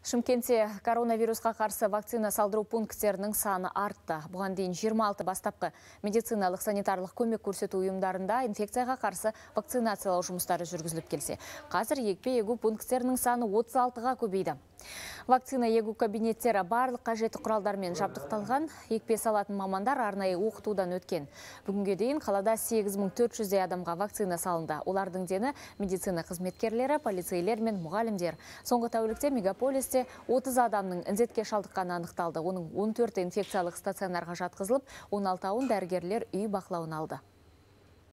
Шымкентте коронавирусқа қарсы вакцина салдыру пункттерінің саны артты. Бұған дейін 26 бастапқы медициналық санитарлық көмек көрсету ұйымдарында инфекцияға қарсы вакцинациялау жұмыстары жүргізіліп келсе. Қазір екпе егу пункттерінің саны 36-ға көбейді. Вакцина егу кабинеттері барлық қажеті құралдармен жабдықталған, екпе салатын мамандар арнайы оқытудан өткен. Бүгінге дейін қалада 8400 адамға вакцина салында. Олардың дені медицина қызметкерлері, полицейлер мен мұғалімдер. Сонғы тәулікте мегаполисте 30 адамның үнзетке шалдыққаны анықталды. Оның 14 инфекциялық стационарға жатқызылып, 16 ауын дәрігерлер үй бақлауын алды.